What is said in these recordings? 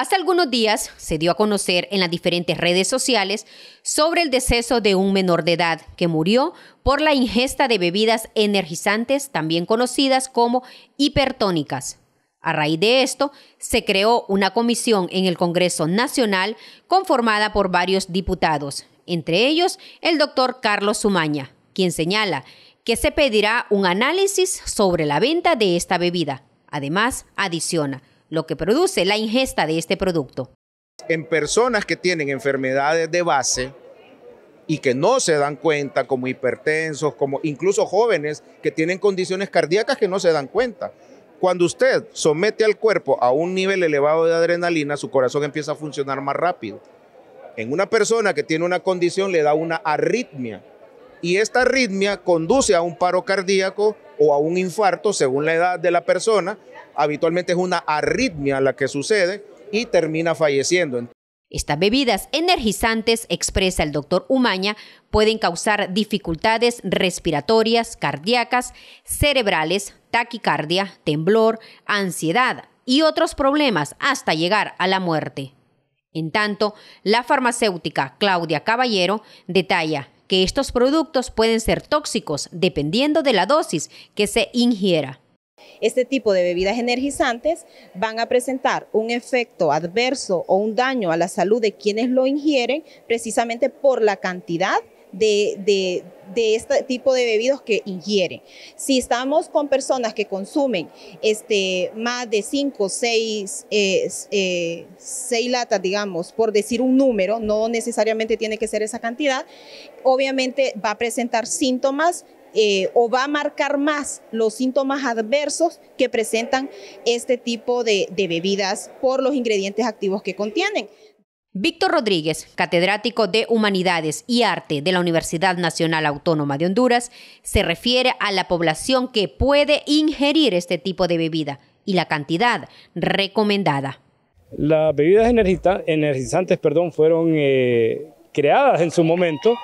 Hace algunos días se dio a conocer en las diferentes redes sociales sobre el deceso de un menor de edad que murió por la ingesta de bebidas energizantes, también conocidas como hipertónicas. A raíz de esto, se creó una comisión en el Congreso Nacional conformada por varios diputados, entre ellos el doctor Carlos Sumaña, quien señala que se pedirá un análisis sobre la venta de esta bebida. Además, adiciona, lo que produce la ingesta de este producto. En personas que tienen enfermedades de base y que no se dan cuenta, como hipertensos, como incluso jóvenes que tienen condiciones cardíacas que no se dan cuenta. Cuando usted somete al cuerpo a un nivel elevado de adrenalina, su corazón empieza a funcionar más rápido. En una persona que tiene una condición le da una arritmia y esta arritmia conduce a un paro cardíaco o a un infarto según la edad de la persona habitualmente es una arritmia la que sucede y termina falleciendo. Estas bebidas energizantes, expresa el doctor Umaña, pueden causar dificultades respiratorias, cardíacas, cerebrales, taquicardia, temblor, ansiedad y otros problemas hasta llegar a la muerte. En tanto, la farmacéutica Claudia Caballero detalla que estos productos pueden ser tóxicos dependiendo de la dosis que se ingiera. Este tipo de bebidas energizantes van a presentar un efecto adverso o un daño a la salud de quienes lo ingieren precisamente por la cantidad de, este tipo de bebidos que ingieren. Si estamos con personas que consumen este, más de 5 o 6 latas, digamos, por decir un número, no necesariamente tiene que ser esa cantidad, obviamente va a presentar síntomas eh, o va a marcar más los síntomas adversos que presentan este tipo de, bebidas por los ingredientes activos que contienen. Víctor Rodríguez, catedrático de Humanidades y Arte de la Universidad Nacional Autónoma de Honduras, se refiere a la población que puede ingerir este tipo de bebida y la cantidad recomendada. Las bebidas energizantes perdón, fueron eh, creadas en su momento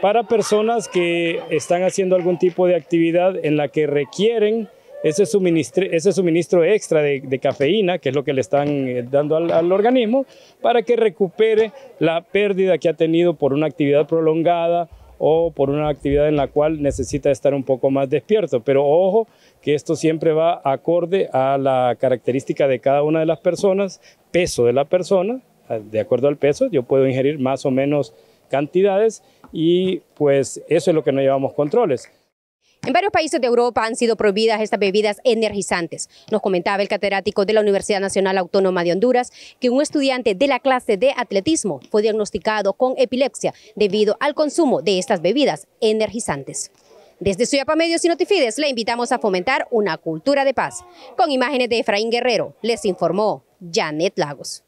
para personas que están haciendo algún tipo de actividad en la que requieren ese suministro, extra de, cafeína, que es lo que le están eh, dando al, organismo, para que recupere la pérdida que ha tenido por una actividad prolongada o por una actividad en la cual necesita estar un poco más despierto. Pero ojo, que esto siempre va acorde a la característica de cada una de las personas, peso de la persona, ah, de acuerdo al peso, yo puedo ingerir más o menos cantidades y pues eso es lo que no llevamos controles. En varios países de Europa han sido prohibidas estas bebidas energizantes. Nos comentaba el catedrático de la Universidad Nacional Autónoma de Honduras que un estudiante de la clase de atletismo fue diagnosticado con epilepsia debido al consumo de estas bebidas energizantes. Desde Suyapa Medios y Notifides le invitamos a fomentar una cultura de paz. Con imágenes de Efraín Guerrero, les informó Janet Lagos.